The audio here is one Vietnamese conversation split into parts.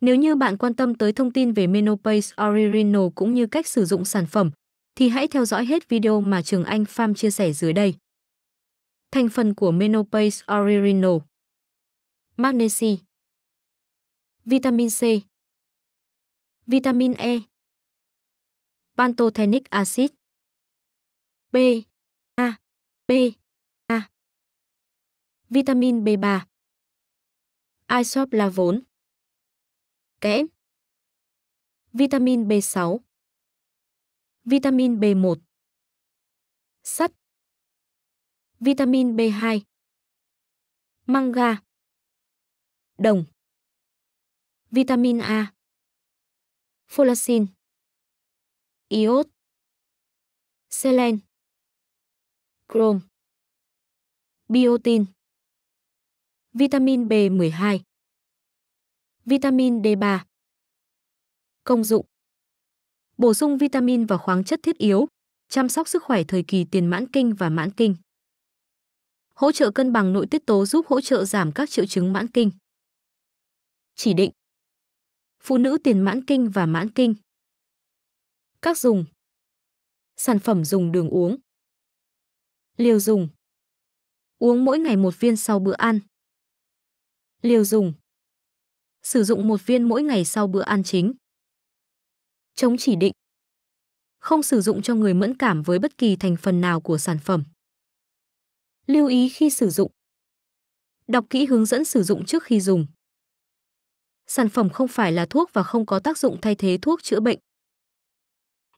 Nếu như bạn quan tâm tới thông tin về Menopause Original cũng như cách sử dụng sản phẩm, thì hãy theo dõi hết video mà Trường Anh Farm chia sẻ dưới đây. Thành phần của Menopause Original Magnesi Vitamin C Vitamin E Pantothenic acid B A B A Vitamin B3 Isoplavone kẽm, vitamin B6, vitamin B1, sắt, vitamin B2, manga, đồng, vitamin A, folacin, iốt, selen, chrome, biotin, vitamin B12, Vitamin D3 Công dụng Bổ sung vitamin và khoáng chất thiết yếu, chăm sóc sức khỏe thời kỳ tiền mãn kinh và mãn kinh. Hỗ trợ cân bằng nội tiết tố giúp hỗ trợ giảm các triệu chứng mãn kinh. Chỉ định Phụ nữ tiền mãn kinh và mãn kinh Các dùng Sản phẩm dùng đường uống Liều dùng Uống mỗi ngày một viên sau bữa ăn. Liều dùng sử dụng một viên mỗi ngày sau bữa ăn chính. Chống chỉ định Không sử dụng cho người mẫn cảm với bất kỳ thành phần nào của sản phẩm. Lưu ý khi sử dụng Đọc kỹ hướng dẫn sử dụng trước khi dùng. Sản phẩm không phải là thuốc và không có tác dụng thay thế thuốc chữa bệnh.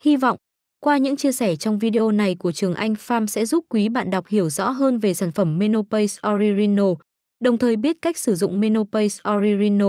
Hy vọng, qua những chia sẻ trong video này của Trường Anh Farm sẽ giúp quý bạn đọc hiểu rõ hơn về sản phẩm Menopause Oririno, đồng thời biết cách sử dụng Menopause Oririno